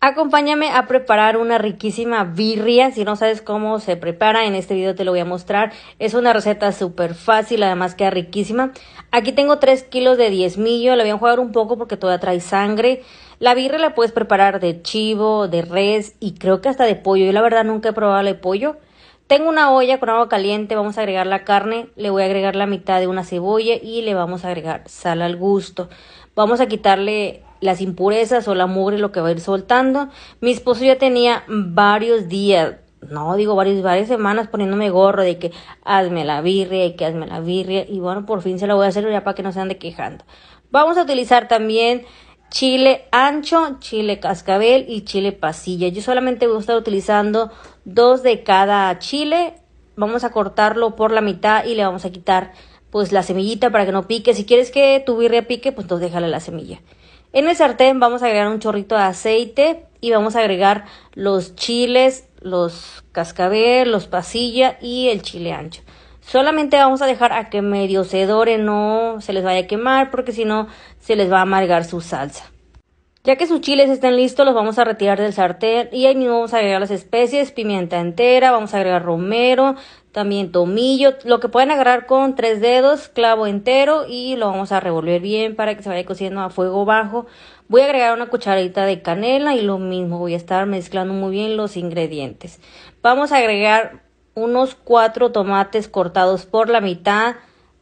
Acompáñame a preparar una riquísima birria. Si no sabes cómo se prepara, en este video te lo voy a mostrar. Es una receta súper fácil, además queda riquísima. Aquí tengo 3 kilos de diezmillo. La voy a jugar un poco porque todavía trae sangre. La birria la puedes preparar de chivo, de res y creo que hasta de pollo. Yo la verdad nunca he probado de pollo. Tengo una olla con agua caliente, vamos a agregar la carne, le voy a agregar la mitad de una cebolla y le vamos a agregar sal al gusto. Vamos a quitarle las impurezas o la mugre, lo que va a ir soltando. Mi esposo ya tenía varios días, no digo varios, varias semanas poniéndome gorro de que hazme la birria, que hazme la birria. Y bueno, por fin se la voy a hacer ya para que no se ande quejando. Vamos a utilizar también chile ancho, chile cascabel y chile pasilla. Yo solamente voy a estar utilizando dos de cada chile. Vamos a cortarlo por la mitad y le vamos a quitar pues la semillita para que no pique. Si quieres que tu birria pique, pues entonces déjale la semilla. En el sartén vamos a agregar un chorrito de aceite y vamos a agregar los chiles, los cascabel, los pasilla y el chile ancho. Solamente vamos a dejar a que medio se dore, no se les vaya a quemar porque si no se les va a amargar su salsa. Ya que sus chiles estén listos, los vamos a retirar del sartén y ahí mismo vamos a agregar las especies, pimienta entera, vamos a agregar romero, también tomillo, lo que pueden agarrar con tres dedos, clavo entero y lo vamos a revolver bien para que se vaya cociendo a fuego bajo. Voy a agregar una cucharadita de canela y lo mismo, voy a estar mezclando muy bien los ingredientes. Vamos a agregar unos cuatro tomates cortados por la mitad,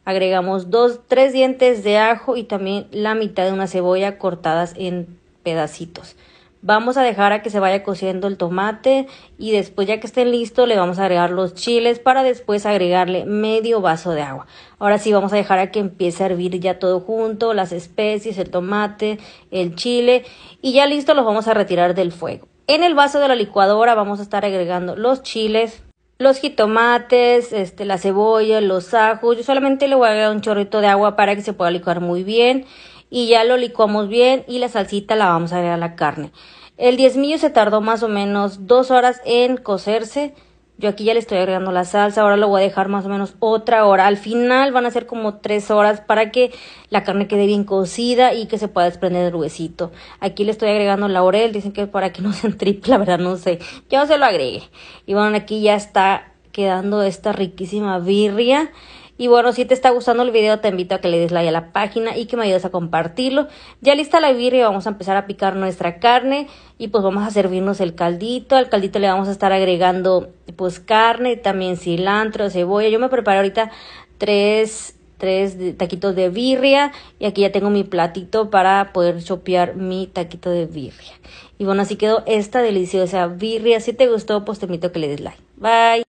agregamos dos, tres dientes de ajo y también la mitad de una cebolla cortadas en pedacitos. Vamos a dejar a que se vaya cociendo el tomate y después ya que estén listos le vamos a agregar los chiles para después agregarle medio vaso de agua. Ahora sí vamos a dejar a que empiece a hervir ya todo junto, las especies, el tomate, el chile y ya listo los vamos a retirar del fuego. En el vaso de la licuadora vamos a estar agregando los chiles, los jitomates, este, la cebolla, los ajos. Yo solamente le voy a agregar un chorrito de agua para que se pueda licuar muy bien y ya lo licuamos bien y la salsita la vamos a agregar a la carne. El diezmillo se tardó más o menos dos horas en cocerse. Yo aquí ya le estoy agregando la salsa, ahora lo voy a dejar más o menos otra hora. Al final van a ser como tres horas para que la carne quede bien cocida y que se pueda desprender el huesito. Aquí le estoy agregando laurel, dicen que para que no se tripla, la verdad no sé. Yo se lo agregué. Y bueno, aquí ya está quedando esta riquísima birria. Y bueno, si te está gustando el video, te invito a que le des like a la página y que me ayudes a compartirlo. Ya lista la birria vamos a empezar a picar nuestra carne y pues vamos a servirnos el caldito. Al caldito le vamos a estar agregando pues carne, también cilantro, cebolla. Yo me preparé ahorita tres tres taquitos de birria y aquí ya tengo mi platito para poder chopear mi taquito de birria. Y bueno, así quedó esta deliciosa birria. Si te gustó, pues te invito a que le des like. Bye.